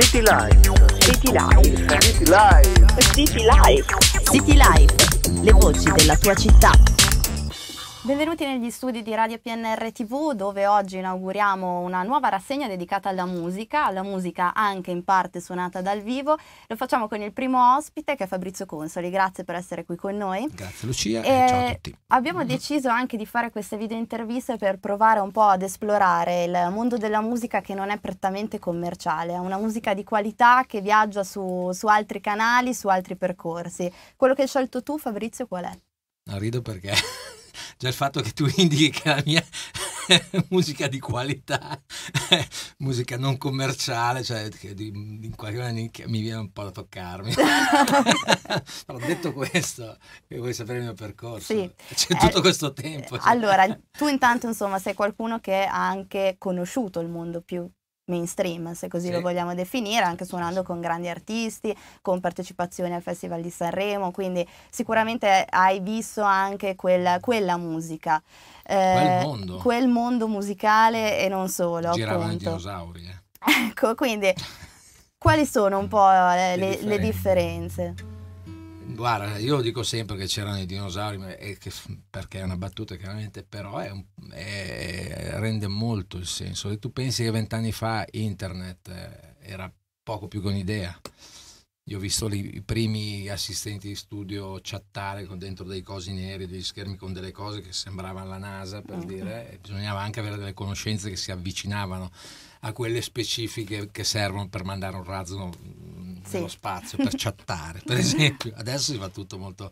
City Life. City Life. City Life. City Life. City Life. Le voci della tua città. Benvenuti negli studi di Radio PNR TV dove oggi inauguriamo una nuova rassegna dedicata alla musica, alla musica anche in parte suonata dal vivo. Lo facciamo con il primo ospite che è Fabrizio Consoli, grazie per essere qui con noi. Grazie Lucia e, e ciao a tutti. Abbiamo deciso anche di fare queste video interviste per provare un po' ad esplorare il mondo della musica che non è prettamente commerciale, è una musica di qualità che viaggia su, su altri canali, su altri percorsi. Quello che hai scelto tu Fabrizio qual è? Non rido perché già il fatto che tu indichi che la mia musica di qualità, musica non commerciale, cioè che in qualche maniera mi viene un po' da toccarmi. Però detto questo, che vuoi sapere il mio percorso? Sì. C'è tutto eh, questo tempo. Cioè. Allora, tu intanto insomma sei qualcuno che ha anche conosciuto il mondo più mainstream, se così sì. lo vogliamo definire, anche suonando con grandi artisti, con partecipazioni al Festival di Sanremo, quindi sicuramente hai visto anche quella, quella musica. Eh, quel, mondo. quel mondo musicale e non solo. Giravano i dinosauri. Eh. Ecco, quindi quali sono un po' le, le differenze? Le differenze? guarda, io dico sempre che c'erano i dinosauri, che, perché è una battuta chiaramente, però è un, è, rende molto il senso. E tu pensi che vent'anni fa internet eh, era poco più che un'idea. Io ho visto li, i primi assistenti di studio chattare con dentro dei cosi neri, degli schermi con delle cose che sembravano la NASA, per certo. dire, e bisognava anche avere delle conoscenze che si avvicinavano a quelle specifiche che servono per mandare un razzo sì. lo spazio per chattare, per esempio. Adesso si fa tutto molto,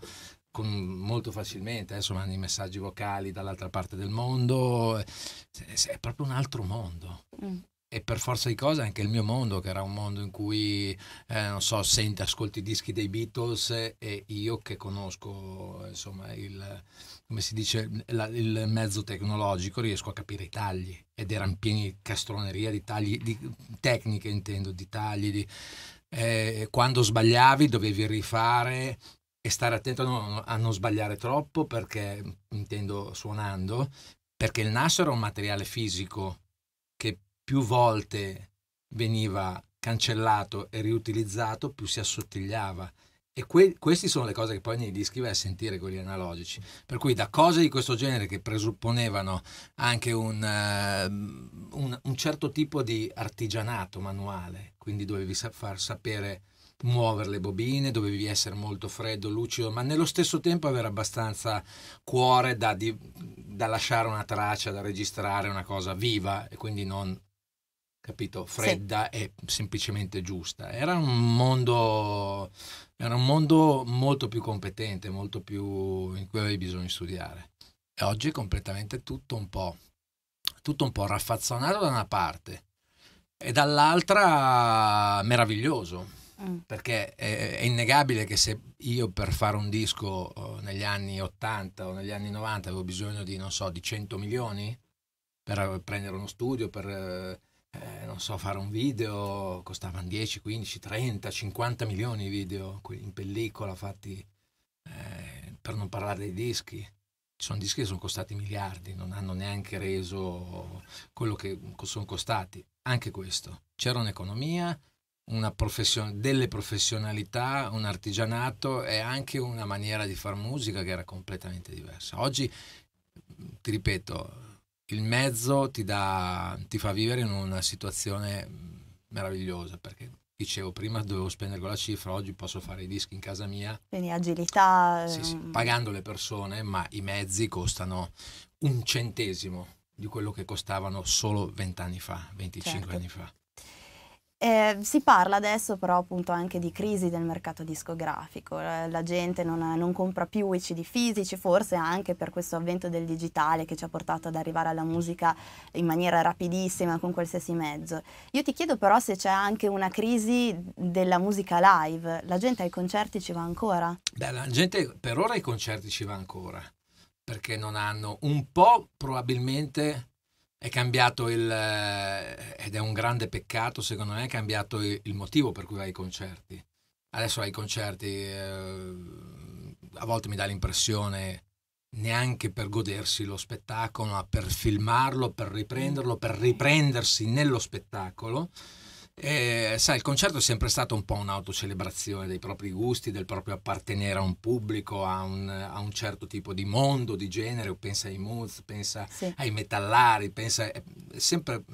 con, molto facilmente, adesso eh, mandi messaggi vocali dall'altra parte del mondo, è proprio un altro mondo. Mm e per forza di cose anche il mio mondo, che era un mondo in cui, eh, non so, senti, ascolti i dischi dei Beatles e io che conosco, insomma, il, come si dice, la, il mezzo tecnologico, riesco a capire i tagli ed erano pieni di castroneria di tagli, di tecniche intendo, di tagli, di, eh, quando sbagliavi dovevi rifare e stare attento a non, a non sbagliare troppo perché, intendo suonando, perché il nastro era un materiale fisico che più volte veniva cancellato e riutilizzato, più si assottigliava. E que- queste sono le cose che poi nei dischi vai a sentire quelli analogici. Per cui da cose di questo genere che presupponevano anche un, uh, un, un certo tipo di artigianato manuale, quindi dovevi sa- far sapere muovere le bobine, dovevi essere molto freddo, lucido, ma nello stesso tempo avere abbastanza cuore da, di- da lasciare una traccia, da registrare una cosa viva e quindi non capito, fredda sì. e semplicemente giusta. Era un mondo era un mondo molto più competente, molto più in cui avevi bisogno di studiare. E oggi è completamente tutto un po', tutto un po raffazzonato da una parte e dall'altra meraviglioso. Mm. Perché è, è, innegabile che se io per fare un disco eh, negli anni 80 o negli anni 90 avevo bisogno di, non so, di 100 milioni per eh, prendere uno studio, per eh, eh, non so, fare un video costavano 10, 15, 30, 50 milioni di video in pellicola fatti, eh, per non parlare dei dischi. Ci sono dischi che sono costati miliardi, non hanno neanche reso quello che sono costati. Anche questo. C'era un'economia, una profession- delle professionalità, un artigianato e anche una maniera di fare musica che era completamente diversa. Oggi, ti ripeto, il mezzo ti, dà, ti fa vivere in una situazione meravigliosa perché dicevo prima dovevo spendere quella cifra, oggi posso fare i dischi in casa mia. Quindi agilità. Sì, sì, ehm, pagando le persone, ma i mezzi costano un centesimo di quello che costavano solo vent'anni fa, 25 certo. anni fa. Eh, si parla adesso però appunto anche di crisi del mercato discografico, eh, la gente non, non, compra più i CD fisici, forse anche per questo avvento del digitale che ci ha portato ad arrivare alla musica in maniera rapidissima con qualsiasi mezzo. Io ti chiedo però se c'è anche una crisi della musica live, la gente ai concerti ci va ancora? Beh, la gente per ora ai concerti ci va ancora, perché non hanno un po' probabilmente è cambiato il, eh, ed è un grande peccato secondo me, è cambiato il motivo per cui vai ai concerti. Adesso ai concerti eh, a volte mi dà l'impressione neanche per godersi lo spettacolo, ma per filmarlo, per riprenderlo, per riprendersi nello spettacolo. E, eh, sai, il concerto è sempre stato un po' un'autocelebrazione dei propri gusti, del proprio appartenere a un pubblico, a un, a un certo tipo di mondo, di genere. Pensa ai Moods, pensa sì. ai metallari, pensa, è sempre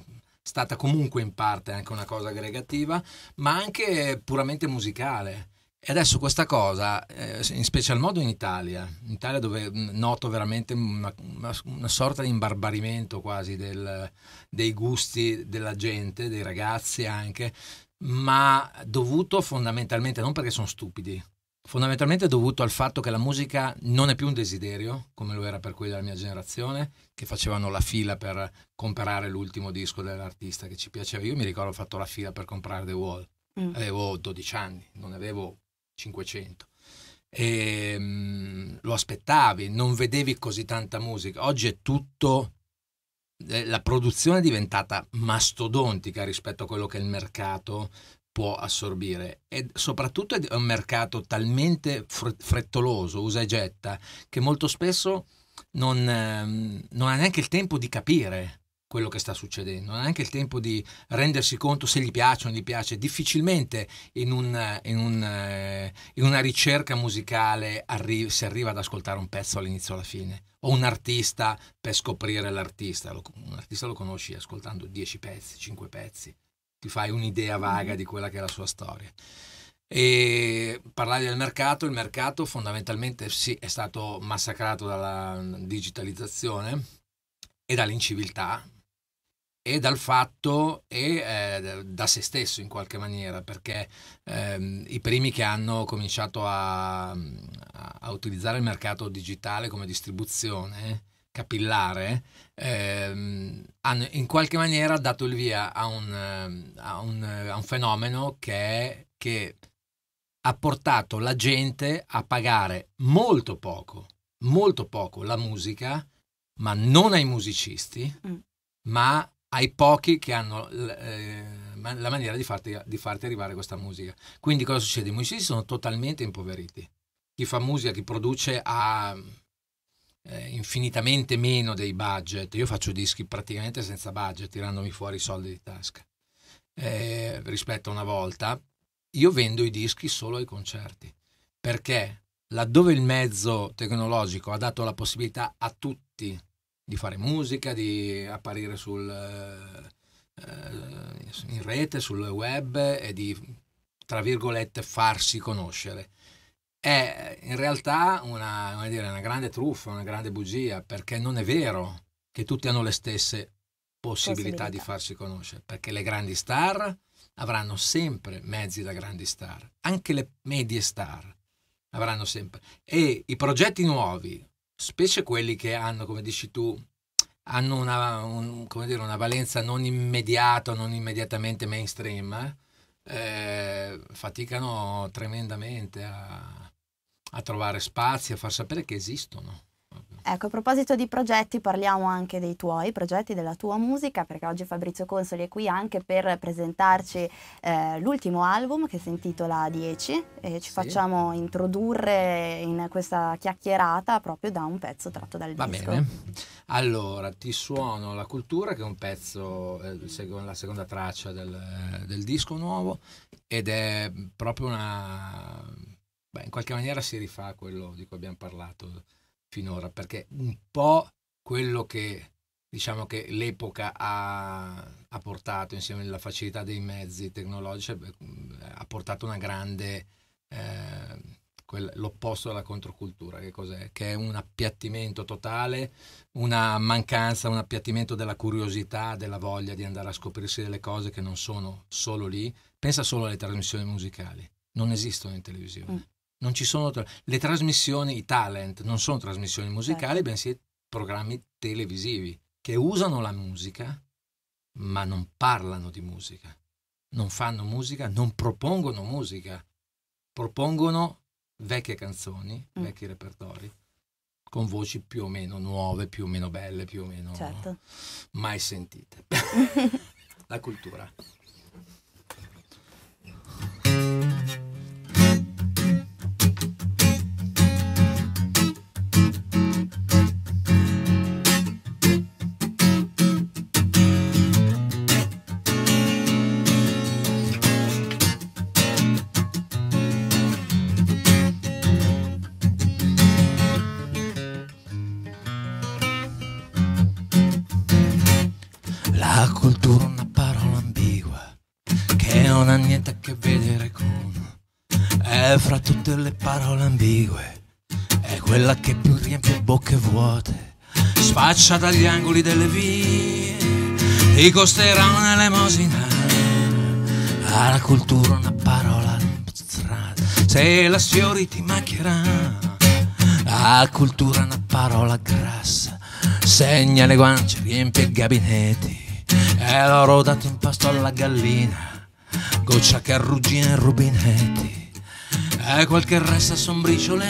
stata comunque in parte anche una cosa aggregativa, ma anche puramente musicale. E adesso questa cosa, eh, in special modo in Italia, in Italia dove mm, noto veramente una, una sorta di imbarbarimento quasi del, dei gusti della gente, dei ragazzi anche, ma dovuto fondamentalmente, non perché sono stupidi, fondamentalmente dovuto al fatto che la musica non è più un desiderio, come lo era per quelli della mia generazione, che facevano la fila per comprare l'ultimo disco dell'artista che ci piaceva. Io mi ricordo ho fatto la fila per comprare The Wall. Mm. Avevo 12 anni, non avevo 500. E, mh, lo aspettavi, non vedevi così tanta musica. Oggi è tutto eh, la produzione è diventata mastodontica rispetto a quello che il mercato può assorbire e soprattutto è un mercato talmente frettoloso, usa e getta, che molto spesso non, ehm, non ha neanche il tempo di capire quello che sta succedendo, non ha neanche il tempo di rendersi conto se gli piace o non gli piace, difficilmente in, un, in, un, eh, in una ricerca musicale arri- si arriva ad ascoltare un pezzo all'inizio o alla fine, o un artista per scoprire l'artista, un artista lo conosci ascoltando 10 pezzi, 5 pezzi, ti fai un'idea vaga mm-hmm. di quella che è la sua storia e parlare del mercato, il mercato fondamentalmente sì, è stato massacrato dalla digitalizzazione e dall'inciviltà e dal fatto e eh, da se stesso in qualche maniera, perché ehm, i primi che hanno cominciato a, a, utilizzare il mercato digitale come distribuzione capillare ehm, hanno in qualche maniera dato il via a un, a un, a un fenomeno che, che ha portato la gente a pagare molto poco, molto poco la musica, ma non ai musicisti. Mm ma ai pochi che hanno eh, la maniera di farti, di farti, arrivare questa musica. Quindi cosa succede? I musicisti sono totalmente impoveriti. Chi fa musica, chi produce ha eh, infinitamente meno dei budget. Io faccio dischi praticamente senza budget, tirandomi fuori i soldi di tasca. Eh, rispetto a una volta, io vendo i dischi solo ai concerti. Perché laddove il mezzo tecnologico ha dato la possibilità a tutti di fare musica, di apparire sul, eh, eh, in rete, sul web e di, tra virgolette, farsi conoscere. È in realtà una, dire, una grande truffa, una grande bugia, perché non è vero che tutti hanno le stesse possibilità, possibilità. di farsi conoscere, perché le grandi star avranno sempre mezzi da grandi star, anche le medie star avranno sempre. E i progetti nuovi specie quelli che hanno, come dici tu, hanno una, un, dire, una valenza non immediata, non immediatamente mainstream, eh, faticano tremendamente a, a trovare spazi, a far sapere che esistono. Ecco, a proposito di progetti, parliamo anche dei tuoi progetti, della tua musica, perché oggi Fabrizio Consoli è qui anche per presentarci eh, l'ultimo album che si intitola 10 e ci sì. facciamo introdurre in questa chiacchierata proprio da un pezzo tratto dal Va disco. Va bene. Allora, ti suono La cultura, che è un pezzo, eh, la seconda traccia del, del disco nuovo, ed è proprio una... Beh, in qualche maniera si rifà a quello di cui abbiamo parlato finora, perché un po' quello che diciamo che l'epoca ha, ha, portato insieme alla facilità dei mezzi tecnologici eh, mm, ha portato una grande eh, quel, l'opposto alla controcultura che cos'è? che è un appiattimento totale una mancanza un appiattimento della curiosità della voglia di andare a scoprirsi delle cose che non sono solo lì pensa solo alle trasmissioni musicali non esistono in televisione mm non ci sono tra- le trasmissioni, i talent, non sono trasmissioni musicali, certo. bensì programmi televisivi che usano la musica, ma non parlano di musica, non fanno musica, non propongono musica, propongono vecchie canzoni, mm. vecchi repertori con voci più o meno nuove, più o meno belle, più o meno certo. mai sentite. la cultura. La cultura è una parola ambigua che non ha niente a che vedere con. E fra tutte le parole ambigue è quella che più riempie bocche vuote, Sfaccia dagli angoli delle vie, ti costerà un'elemosina. La cultura è una parola strana, se la sfiori ti macchierà. La cultura è una parola grassa, segna le guance, riempie i gabinetti e l'oro dato in pasto alla gallina, goccia che arruggina in rubinetti, e quel che resta son briciole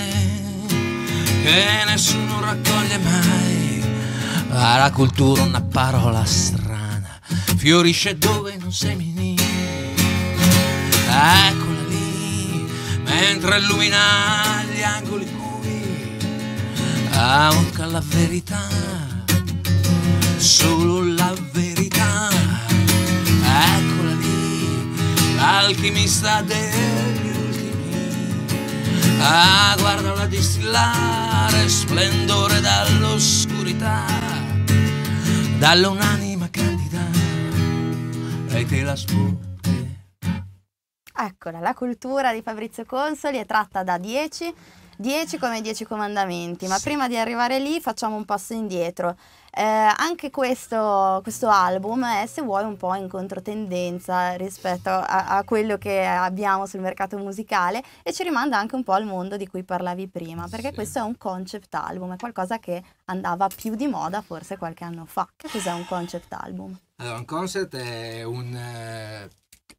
che nessuno raccoglie mai. la cultura una parola strana, fiorisce dove non semini. Eccola lì, mentre illumina gli angoli cubi, avanca la verità, solo la verità. alchimista degli ultimi. Ah, guardala distillare splendore dall'oscurità, dall'unanima candida, e te la sbocca. Eccola, la cultura di Fabrizio Consoli è tratta da 10, 10 come 10 comandamenti, ma sì. prima di arrivare lì facciamo un passo indietro. Eh, anche questo, questo, album è, se vuoi, un po' in controtendenza rispetto a, a, quello che abbiamo sul mercato musicale e ci rimanda anche un po' al mondo di cui parlavi prima, perché sì. questo è un concept album, è qualcosa che andava più di moda forse qualche anno fa. Che cos'è un concept album? Allora, un concept è un... Eh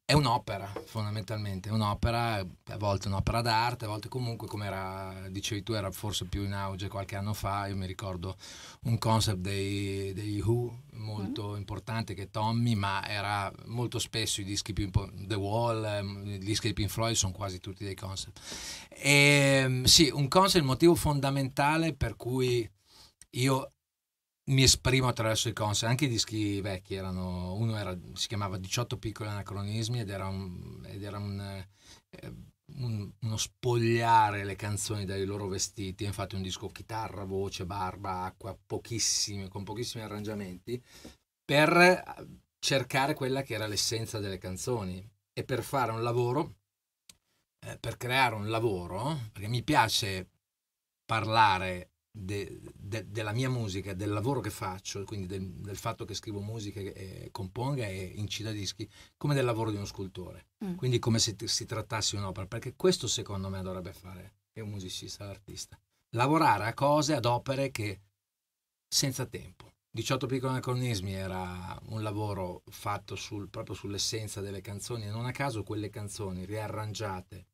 è un'opera, fondamentalmente, un'opera, a volte un'opera d'arte, a volte comunque, come era, dicevi tu, era forse più in auge qualche anno fa, io mi ricordo un concept dei, degli Who molto mm-hmm. importante che Tommy, ma era molto spesso i dischi più importanti, The Wall, ehm, i dischi di Pink Floyd sono quasi tutti dei concept. E, ehm, sì, un concept il motivo fondamentale per cui io mi esprimo attraverso i concept, anche i dischi vecchi erano, uno era, si chiamava 18 piccoli anacronismi ed era, un, ed era un, eh, un, uno spogliare le canzoni dai loro vestiti, infatti un disco chitarra, voce, barba, acqua, pochissimi, con pochissimi arrangiamenti, per cercare quella che era l'essenza delle canzoni e per fare un lavoro, eh, per creare un lavoro, perché mi piace parlare de, de, della mia musica, del lavoro che faccio, quindi del, del fatto che scrivo musica, e componga e incida dischi, come del lavoro di uno scultore. Mm. Quindi come se si trattasse di un'opera, perché questo secondo me dovrebbe fare è un musicista, l'artista. Lavorare a cose, ad opere che senza tempo. 18 piccoli anacronismi era un lavoro fatto sul, proprio sull'essenza delle canzoni e non a caso quelle canzoni riarrangiate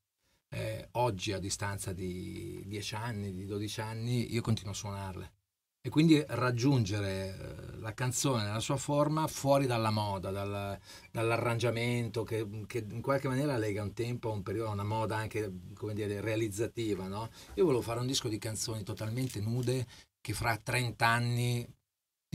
eh, oggi a distanza di 10 anni, di 12 anni, io continuo a suonarle. E quindi raggiungere eh, la canzone nella sua forma fuori dalla moda, dal, dall'arrangiamento che, che, in qualche maniera lega un tempo a un periodo, a una moda anche come dire, realizzativa. No? Io volevo fare un disco di canzoni totalmente nude che fra 30 anni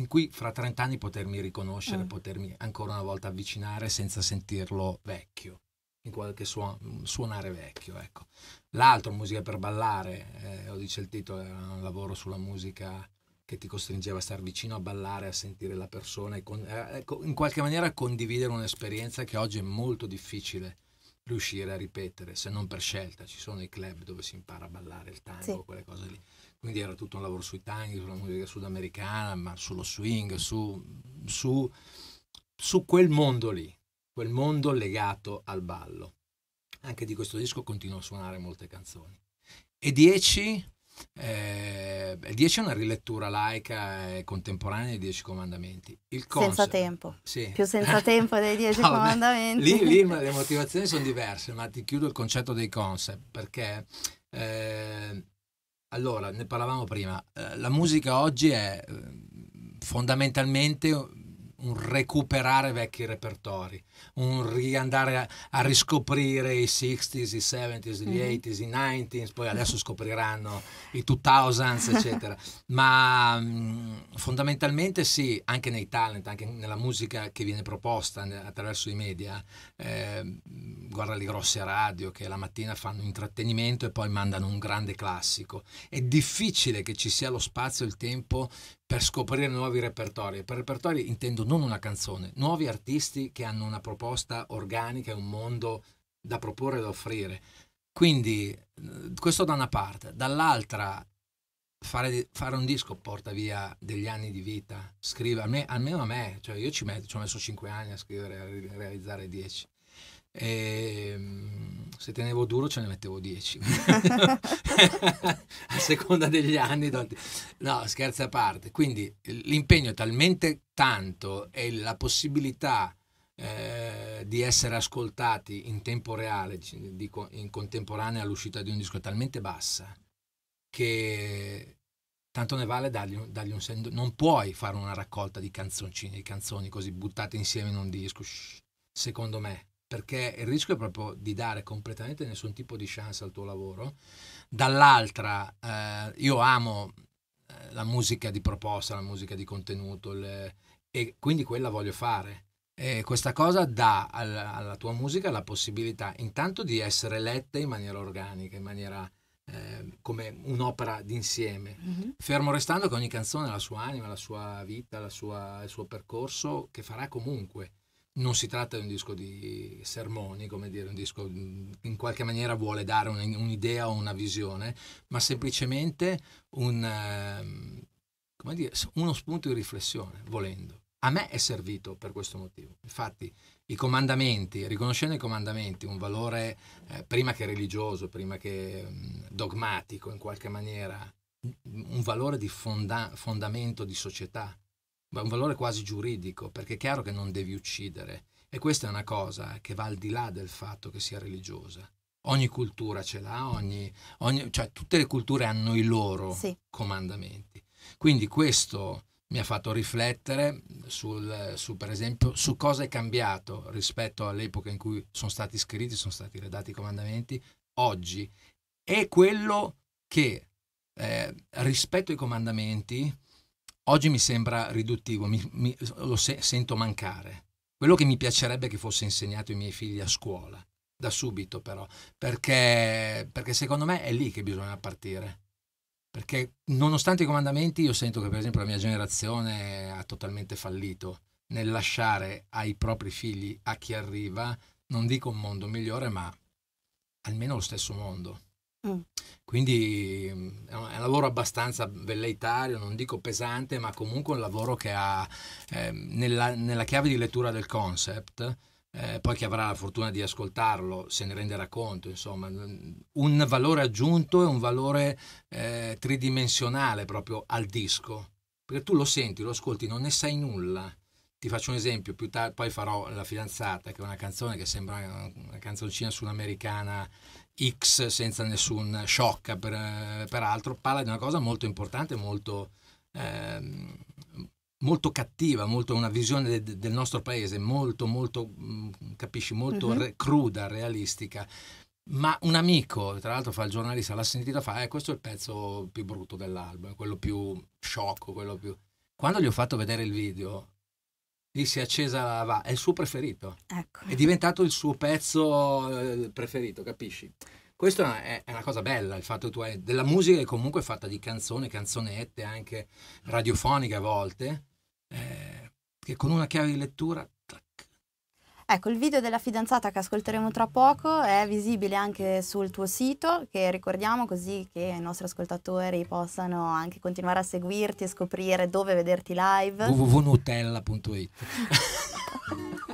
in cui fra 30 anni potermi riconoscere, mm. potermi ancora una volta avvicinare senza sentirlo vecchio in qualche suon- suonare vecchio. Ecco. L'altro, Musica per ballare, eh, lo dice il titolo, era un lavoro sulla musica che ti costringeva a stare vicino a ballare, a sentire la persona, e con- eh, ecco, in qualche maniera condividere un'esperienza che oggi è molto difficile riuscire a ripetere, se non per scelta. Ci sono i club dove si impara a ballare il tango, sì. quelle cose lì. Quindi era tutto un lavoro sui tanghi, sulla musica sudamericana, ma sullo swing, su, su, su quel mondo lì quel mondo legato al ballo. Anche di questo disco continuo a suonare molte canzoni. E 10, eh, è una rilettura laica e contemporanea dei Dieci Comandamenti. Il concept, senza tempo. Sì. Più senza tempo dei Dieci no, Comandamenti. Beh, lì, lì le motivazioni sono diverse, ma ti chiudo il concetto dei concept perché... Eh, allora, ne parlavamo prima, eh, la musica oggi è eh, fondamentalmente un recuperare vecchi repertori un riandare a, a, riscoprire i 60s, i 70s, gli mm. 80s, i 90s, poi adesso scopriranno i 2000s, eccetera. Ma mh, mm, fondamentalmente sì, anche nei talent, anche nella musica che viene proposta attraverso i media, eh, guarda le grosse radio che la mattina fanno intrattenimento e poi mandano un grande classico. È difficile che ci sia lo spazio e il tempo per scoprire nuovi repertori. Per repertori intendo non una canzone, nuovi artisti che hanno una proposta organica è un mondo da proporre e da offrire. Quindi eh, questo da una parte, dall'altra fare, fare, un disco porta via degli anni di vita, scrive, almeno a me, cioè io ci, metto, ci ho messo 5 anni a scrivere, a realizzare 10. E, ehm, se tenevo duro ce ne mettevo 10 a seconda degli anni no scherzi a parte quindi l'impegno è talmente tanto e la possibilità eh, di essere ascoltati in tempo reale, dico in contemporanea all'uscita di un disco, è talmente bassa che tanto ne vale dargli, dargli un senso. Non puoi fare una raccolta di canzoncini, di canzoni così buttate insieme in un disco, shh, secondo me perché il rischio è proprio di dare completamente nessun tipo di chance al tuo lavoro. Dall'altra, eh, io amo eh, la musica di proposta, la musica di contenuto, le... e quindi quella voglio fare. E questa cosa dà alla, alla, tua musica la possibilità intanto di essere letta in maniera organica, in maniera eh, come un'opera d'insieme, mm-hmm. fermo restando che ogni canzone ha la sua anima, la sua vita, sua, il suo percorso che farà comunque. Non si tratta di un disco di sermoni, come dire, un disco mhmm, in qualche maniera vuole dare un'idea o una visione, ma semplicemente un, um, dire, uno spunto di riflessione, volendo. A me è servito per questo motivo. Infatti i comandamenti, riconoscendo i comandamenti un valore eh, prima che religioso, prima che mh, mm, dogmatico in qualche maniera, un valore di fonda- fondamento di società, un valore quasi giuridico, perché è chiaro che non devi uccidere. E questa è una cosa che va al di là del fatto che sia religiosa. Ogni cultura ce l'ha, ogni, ogni, cioè tutte le culture hanno i loro sì. comandamenti. Quindi questo mi ha fatto riflettere sul, su, per esempio, su cosa è cambiato rispetto all'epoca in cui sono stati scritti, sono stati redatti i comandamenti, oggi. È quello che eh, rispetto ai comandamenti oggi mi sembra riduttivo, mi, mi, lo se, sento mancare. Quello che mi piacerebbe che fosse insegnato ai miei figli a scuola, da subito però, perché, perché secondo me è lì che bisogna partire perché nonostante i comandamenti io sento che per esempio la mia generazione ha totalmente fallito nel lasciare ai propri figli, a chi arriva, non dico un mondo migliore, ma almeno lo stesso mondo. Mm. Quindi mm, è un lavoro abbastanza velleitario, non dico pesante, ma comunque un lavoro che ha eh, nella, nella chiave di lettura del concept eh, poi chi avrà la fortuna di ascoltarlo se ne renderà conto, insomma, un valore aggiunto e un valore eh, tridimensionale proprio al disco, perché tu lo senti, lo ascolti, non ne sai nulla. Ti faccio un esempio, più tardi poi farò La fidanzata, che è una canzone che sembra una canzoncina sull'americana X senza nessun shock, per, eh, peraltro, parla di una cosa molto importante, molto... Eh, molto cattiva, molto una visione de, del nostro paese molto, molto, mh, mm, capisci, molto uh-huh. re, cruda, realistica. Ma un amico, tra l'altro fa il giornalista, l'ha sentita fa, eh, questo è il pezzo più brutto dell'album, quello più sciocco, quello più... Quando gli ho fatto vedere il video, gli si è accesa la va, è il suo preferito. Ecco. È diventato il suo pezzo eh, preferito, capisci? Questa è una cosa bella, il fatto che tu hai della musica che comunque è fatta di canzone, canzonette anche radiofoniche a volte, che con una chiave di lettura Ecco, il video della fidanzata che ascolteremo tra poco è visibile anche sul tuo sito, che ricordiamo così che i nostri ascoltatori possano anche continuare a seguirti e scoprire dove vederti live. www.nutella.it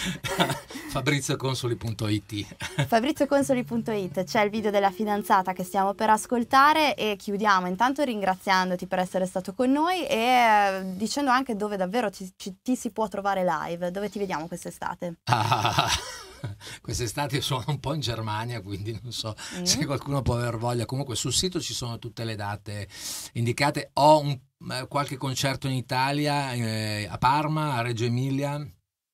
fabrizioconsoli.it fabrizioconsoli.it c'è il video della fidanzata che stiamo per ascoltare e chiudiamo intanto ringraziandoti per essere stato con noi e eh, dicendo anche dove davvero ci, ci, ti si può trovare live, dove ti vediamo quest'estate. Ah, quest'estate sono un po' in Germania, quindi non so mm. se qualcuno può aver voglia. Comunque sul sito ci sono tutte le date indicate. Ho un, eh, qualche concerto in Italia, eh, a Parma, a Reggio Emilia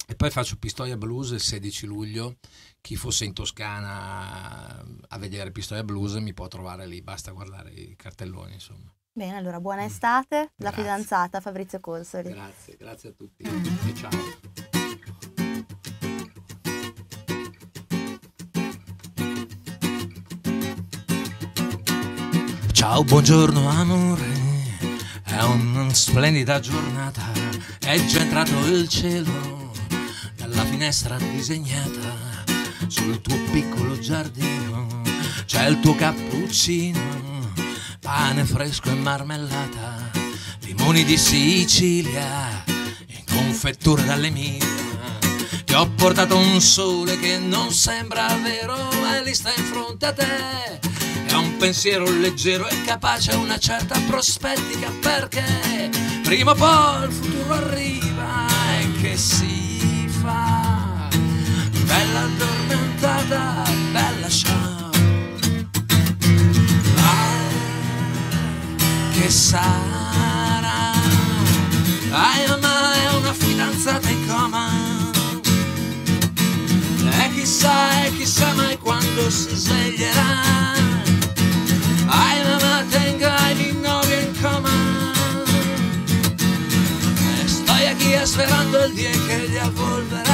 e poi faccio Pistoia Blues il 16 luglio. Chi fosse in Toscana a vedere Pistoia Blues mi può trovare lì, basta guardare i cartelloni, insomma. Bene, allora buona mm. estate, mm. la grazie. fidanzata Fabrizio Consoli. Grazie, grazie a tutti e ciao. Ciao, buongiorno amore, è una splendida giornata, è già entrato il cielo finestra disegnata sul tuo piccolo giardino c'è il tuo cappuccino, pane fresco e marmellata, limoni di Sicilia in confettura dall'Emilia. Ti ho portato un sole che non sembra vero, ma lì sta in fronte a te. È un pensiero leggero e capace a una certa prospettica perché prima o poi il futuro arriva e che sia bella addormentata, bella ciao. Ah, che sarà? Hai è una fidanzata in coma. E chissà, e chissà mai quando si sveglierà. Hai mamma, tenga il novio in coma. E sto qui aspettando il dia che gli avvolverà.